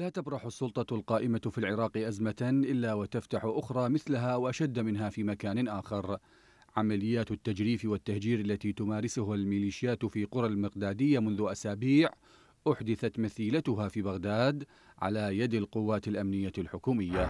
لا تبرح السلطة القائمة في العراق أزمة إلا وتفتح أخرى مثلها وأشد منها في مكان آخر. عمليات التجريف والتهجير التي تمارسها الميليشيات في قرى المقدادية منذ أسابيع أحدثت مثيلتها في بغداد على يد القوات الأمنية الحكومية.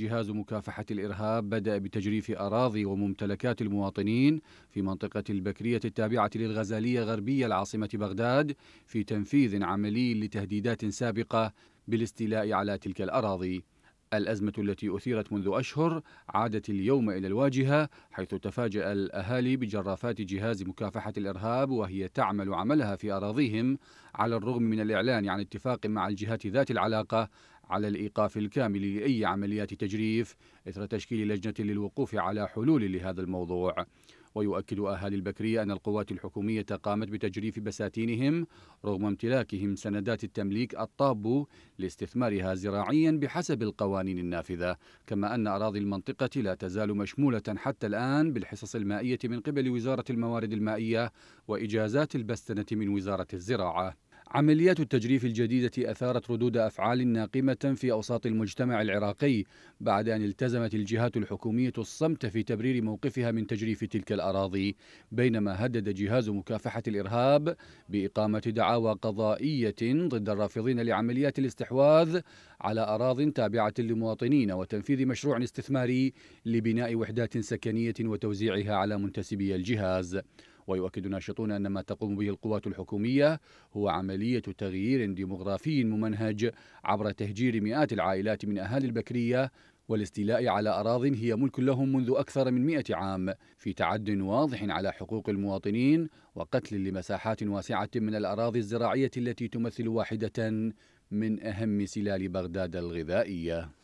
جهاز مكافحة الإرهاب بدأ بتجريف أراضي وممتلكات المواطنين في منطقة البكرية التابعة للغزالية غربية العاصمة بغداد في تنفيذ عملي لتهديدات سابقة بالاستيلاء على تلك الأراضي الأزمة التي أثيرت منذ أشهر عادت اليوم إلى الواجهة حيث تفاجأ الأهالي بجرافات جهاز مكافحة الإرهاب وهي تعمل عملها في أراضيهم على الرغم من الإعلان عن اتفاق مع الجهات ذات العلاقة على الإيقاف الكامل لأي عمليات تجريف إثر تشكيل لجنة للوقوف على حلول لهذا الموضوع. ويؤكد أهالي البكرية أن القوات الحكومية قامت بتجريف بساتينهم رغم امتلاكهم سندات التمليك الطاب لاستثمارها زراعيا بحسب القوانين النافذة كما أن أراضي المنطقة لا تزال مشمولة حتى الآن بالحصص المائية من قبل وزارة الموارد المائية وإجازات البستنة من وزارة الزراعة عمليات التجريف الجديدة أثارت ردود أفعال ناقمة في أوساط المجتمع العراقي بعد أن التزمت الجهات الحكومية الصمت في تبرير موقفها من تجريف تلك الأراضي بينما هدد جهاز مكافحة الإرهاب بإقامة دعاوى قضائية ضد الرافضين لعمليات الاستحواذ على أراض تابعة لمواطنين وتنفيذ مشروع استثماري لبناء وحدات سكنية وتوزيعها على منتسبي الجهاز ويؤكد ناشطون أن ما تقوم به القوات الحكومية هو عملية تغيير ديموغرافي ممنهج عبر تهجير مئات العائلات من أهالي البكرية والاستيلاء على أراض هي ملك لهم منذ أكثر من مئة عام في تعد واضح على حقوق المواطنين وقتل لمساحات واسعة من الأراضي الزراعية التي تمثل واحدة من أهم سلال بغداد الغذائية